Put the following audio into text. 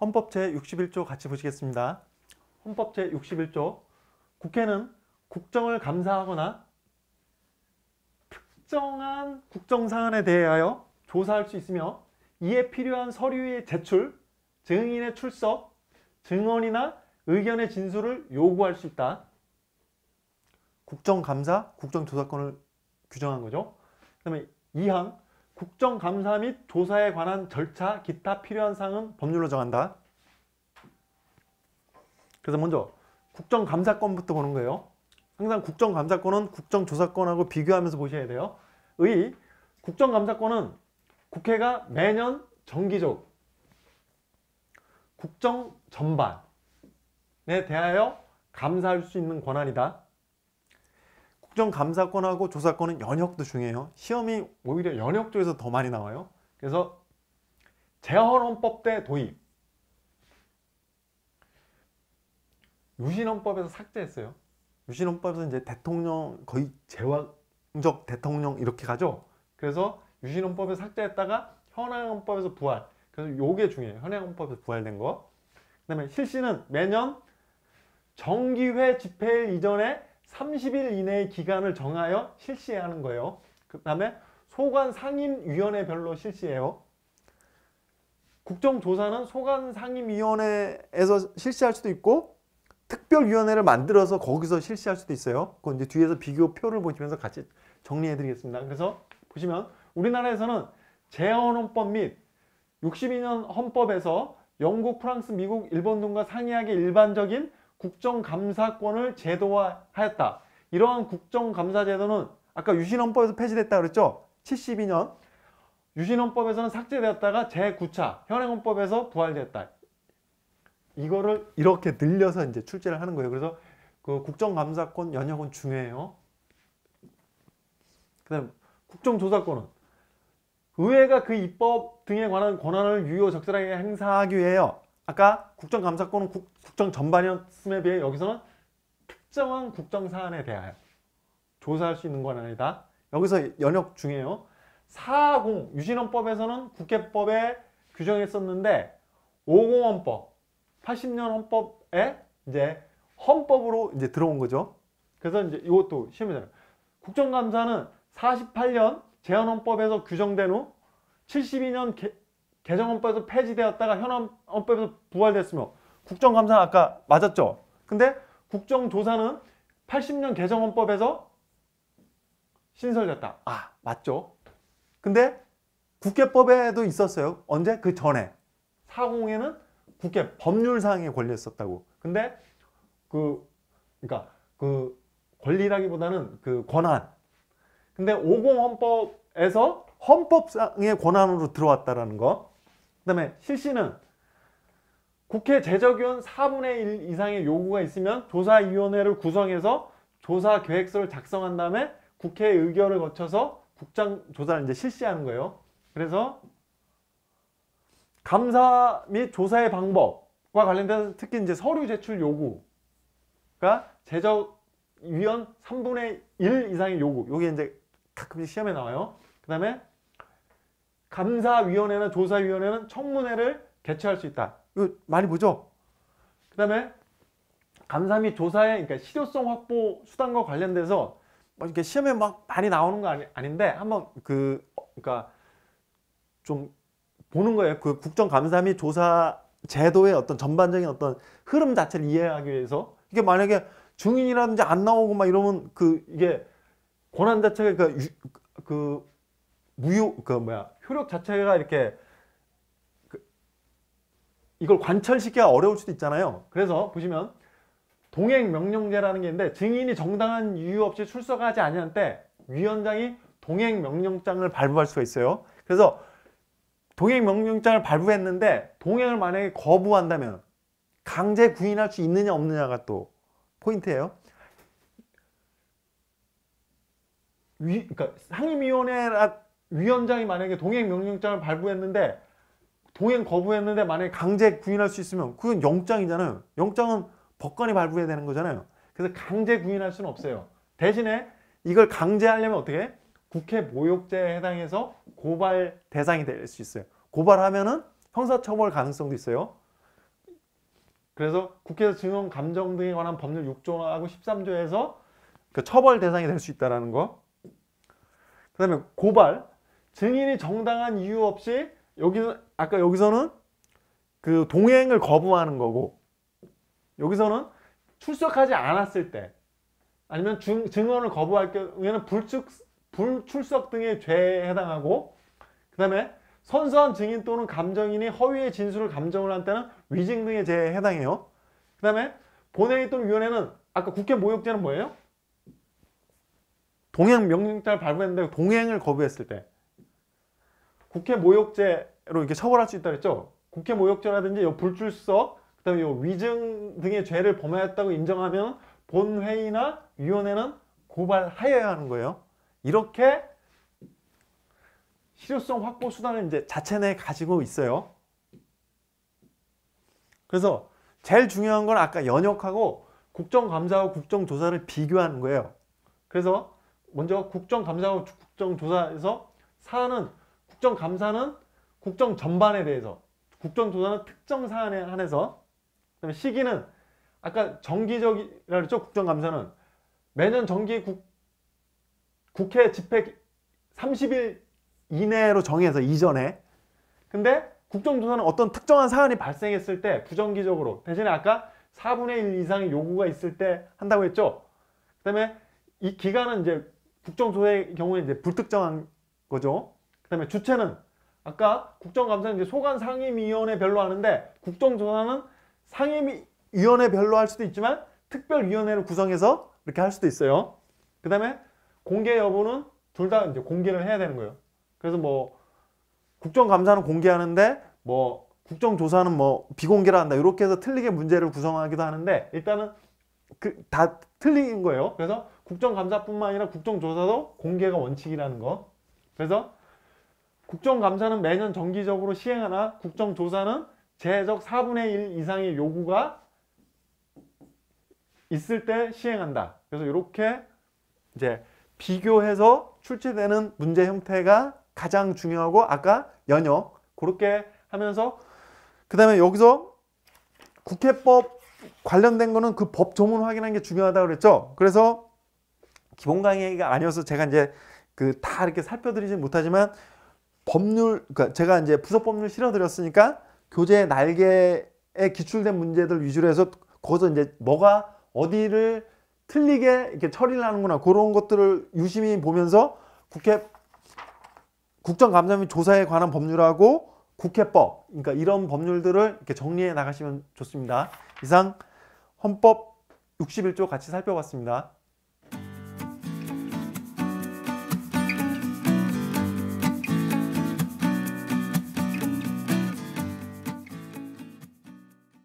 헌법 제61조 같이 보시겠습니다. 헌법 제61조 국회는 국정을 감사하거나 특정한 국정사안에 대하여 조사할 수 있으며 이에 필요한 서류의 제출, 증인의 출석, 증언이나 의견의 진술을 요구할 수 있다. 국정감사, 국정조사권을 규정한 거죠. 그 다음에 2항 국정감사 및 조사에 관한 절차, 기타 필요한 사항은 법률로 정한다. 그래서 먼저 국정감사권부터 보는 거예요. 항상 국정감사권은 국정조사권하고 비교하면서 보셔야 돼요. 의 국정감사권은 국회가 매년 정기적 국정 전반에 대하여 감사할 수 있는 권한이다. 국정 감사권하고 조사권은 연역도 중요해요. 시험이 오히려 연역 쪽에서 더 많이 나와요. 그래서 재헌헌법대 도입 유신헌법에서 삭제했어요. 유신헌법에서 이제 대통령 거의 제왕적 대통령 이렇게 가죠. 그래서 유신헌법에 삭제했다가 현행헌법에서 부활. 그래서 요게 중요해요. 현행헌법에서 부활된 거. 그다음에 실시는 매년 정기회 집회일 이전에 30일 이내의 기간을 정하여 실시해야 하는 거예요. 그 다음에 소관 상임위원회별로 실시해요. 국정조사는 소관 상임위원회에서 실시할 수도 있고 특별위원회를 만들어서 거기서 실시할 수도 있어요. 그건 이제 뒤에서 비교표를 보시면서 같이 정리해 드리겠습니다. 그래서 보시면 우리나라에서는 재헌헌법 및 62년 헌법에서 영국, 프랑스, 미국, 일본 등과 상이하게 일반적인 국정감사권을 제도화하였다. 이러한 국정감사 제도는 아까 유신헌법에서 폐지됐다 그랬죠? 72년 유신헌법에서는 삭제되었다가 제9차 현행헌법에서 부활됐다. 이거를 이렇게 늘려서 이제 출제를 하는 거예요. 그래서 그 국정감사권 연역은 중요해요. 그다음 국정조사권은 의회가 그 입법 등에 관한 권한을 유효 적절하게 행사하기 위해요. 아까 국정감사권은 국, 국정 전반이었음에 비해 여기서는 특정한 국정 사안에 대하여 조사할 수 있는 건 아니다. 여기서 연역 중에요4 0 유신헌법에서는 국회법에 규정했었는데 50헌법 80년 헌법에 이제 헌법으로 이제 들어온 거죠. 그래서 이제 이것도 시험이잖아요. 국정감사는 48년 제헌헌법에서 규정된 후 72년 개, 개정헌법에서 폐지되었다가 현헌법에서 부활됐으며 국정감사 아까 맞았죠? 근데 국정조사는 80년 개정헌법에서 신설됐다. 아 맞죠? 근데 국회법에도 있었어요. 언제? 그 전에. 4공에는 국회 법률상의 권리였었다고. 근데 그 그러니까 그 권리라기보다는 그 권한. 근데 50 헌법에서 헌법상의 권한으로 들어왔다라는 거. 그 다음에 실시는 국회 재적위원 4분의 1 이상의 요구가 있으면 조사위원회를 구성해서 조사 계획서를 작성한 다음에 국회의 의결을 거쳐서 국장 조사를 이제 실시하는 거예요. 그래서 감사 및 조사의 방법과 관련된 특히 이제 서류 제출 요구가 재적위원 3분의 1 이상의 요구. 요게 이제 가끔씩 시험에 나와요. 그 다음에 감사위원회나 조사위원회는 청문회를 개최할 수 있다. 이거 많이 보죠? 그 다음에 감사 및 조사의 그러니까 실효성 확보 수단과 관련돼서 뭐 이렇게 시험에 막 많이 나오는 거 아니, 아닌데 한번 그 그러니까 좀 보는 거예요. 그 국정감사 및 조사 제도의 어떤 전반적인 어떤 흐름 자체를 이해하기 위해서 이게 만약에 증인이라든지 안 나오고 막 이러면 그 이게 권한 자체가 그, 유, 그 무효 그 뭐야 효력 자체가 이렇게 그 이걸 관철시키기가 어려울 수도 있잖아요. 그래서 보시면 동행 명령제라는 게 있는데 증인이 정당한 이유 없이 출석하지 아니한 때 위원장이 동행 명령장을 발부할 수가 있어요. 그래서 동행 명령장을 발부했는데 동행을 만약에 거부한다면 강제 구인할 수 있느냐 없느냐가 또 포인트예요. 위, 그러니까 상임위원회라 위원장이 만약에 동행 명령장을 발부했는데 동행 거부했는데 만약에 강제 구인할 수 있으면 그건 영장이잖아요. 영장은 법관이 발부해야 되는 거잖아요. 그래서 강제 구인할 수는 없어요. 대신에 이걸 강제하려면 어떻게 해? 국회 모욕죄에 해당해서 고발 대상이 될 수 있어요. 고발하면은 형사처벌 가능성도 있어요. 그래서 국회에서 증언 감정 등에 관한 법률 6조하고 13조에서 그 처벌 대상이 될 수 있다라는 거. 그다음에 고발 증인이 정당한 이유 없이 여기는 아까 여기서는 그 동행을 거부하는 거고 여기서는 출석하지 않았을 때 아니면 증, 증언을 거부할 경우에는 불축, 불출석 등의 죄에 해당하고 그 다음에 선서한 증인 또는 감정인이 허위의 진술을 감정을 한 때는 위증 등의 죄에 해당해요. 그 다음에 본회의 또는 위원회는 아까 국회 모욕죄는 뭐예요? 동행 명령자를 발부했는데 동행을 거부했을 때 국회 모욕죄로 이렇게 처벌할 수 있다 그랬죠. 국회 모욕죄라든지 요 불출석, 그다음에 요 위증 등의 죄를 범하였다고 인정하면 본회의나 위원회는 고발하여야 하는 거예요. 이렇게 실효성 확보 수단을 이제 자체 내에 가지고 있어요. 그래서 제일 중요한 건 아까 연역하고 국정감사와 국정조사를 비교하는 거예요. 그래서 먼저 국정감사와 국정조사에서 사안은 국정감사는 국정 전반에 대해서 국정조사는 특정 사안에 한해서 그다음에 시기는 아까 정기적이라 그랬죠 국정감사는 매년 정기 국, 국회 집회 30일 이내로 정해서 이전에 근데 국정조사는 어떤 특정한 사안이 발생했을 때 부정기적으로 대신에 아까 4분의 1 이상의 요구가 있을 때 한다고 했죠 그 다음에 이 기간은 이제 국정조사의 경우에 이제 불특정한 거죠 그 다음에 주체는 아까 국정감사는 이제 소관 상임위원회별로 하는데 국정조사는 상임위원회별로 할 수도 있지만 특별위원회를 구성해서 이렇게 할 수도 있어요. 그 다음에 공개 여부는 둘 다 이제 공개를 해야 되는 거예요. 그래서 뭐 국정감사는 공개하는데 뭐 국정조사는 뭐비공개를 한다 이렇게 해서 틀리게 문제를 구성하기도 하는데 일단은 그, 다 틀린 거예요. 그래서 국정감사뿐만 아니라 국정조사도 공개가 원칙이라는 거. 그래서 국정감사는 매년 정기적으로 시행하나 국정조사는 제적 4분의 1 이상의 요구가 있을 때 시행한다. 그래서 이렇게 이제 비교해서 출제되는 문제 형태가 가장 중요하고 아까 연역 그렇게 하면서 그 다음에 여기서 국회법 관련된 거는 그 법 조문 확인하는 게 중요하다고 그랬죠. 그래서 기본 강의가 아니어서 제가 이제 그 다 이렇게 살펴드리진 못하지만 법률 그러니까 제가 이제 부서 법률 실어 드렸으니까 교재 날개에 기출된 문제들 위주로 해서 거기서 이제 뭐가 어디를 틀리게 이렇게 처리를 하는구나 그런 것들을 유심히 보면서 국회 국정감사및 조사에 관한 법률하고 국회법 그러니까 이런 법률들을 이렇게 정리해 나가시면 좋습니다. 이상 헌법 61조 같이 살펴봤습니다.